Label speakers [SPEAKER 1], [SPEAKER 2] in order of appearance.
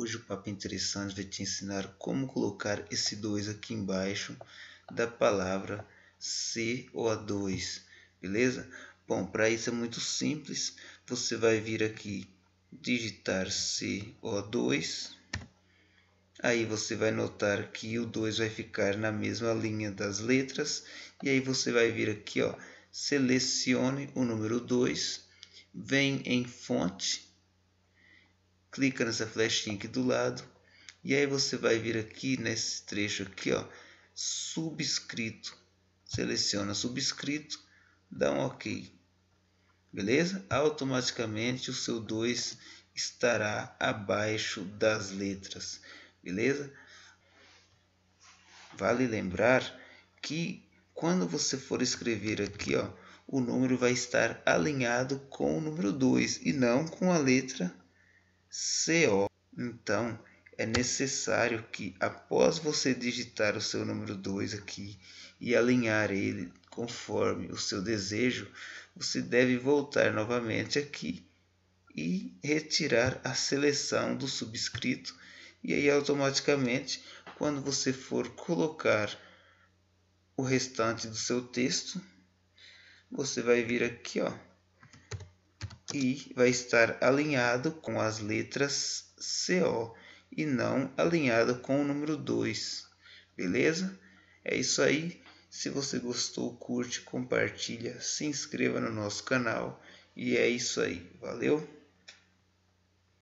[SPEAKER 1] Hoje o papo interessante vai te ensinar como colocar esse 2 aqui embaixo da palavra CO2, beleza? Bom, para isso é muito simples, você vai vir aqui digitar CO2, aí você vai notar que o 2 vai ficar na mesma linha das letras, e aí você vai vir aqui, ó, selecione o número 2, vem em fonte, clica nessa flechinha aqui do lado e aí você vai vir aqui nesse trecho aqui, ó, subscrito. Seleciona subscrito, dá um OK. Beleza? Automaticamente o seu 2 estará abaixo das letras. Beleza? Vale lembrar que quando você for escrever aqui, ó, o número vai estar alinhado com o número 2 e não com a letra CO. Então, é necessário que após você digitar o seu número 2 aqui e alinhar ele conforme o seu desejo, você deve voltar novamente aqui e retirar a seleção do subscrito e aí automaticamente quando você for colocar o restante do seu texto, você vai vir aqui, ó, e vai estar alinhado com as letras CO e não alinhado com o número 2. Beleza? É isso aí. Se você gostou, curte, compartilha, se inscreva no nosso canal. E é isso aí. Valeu!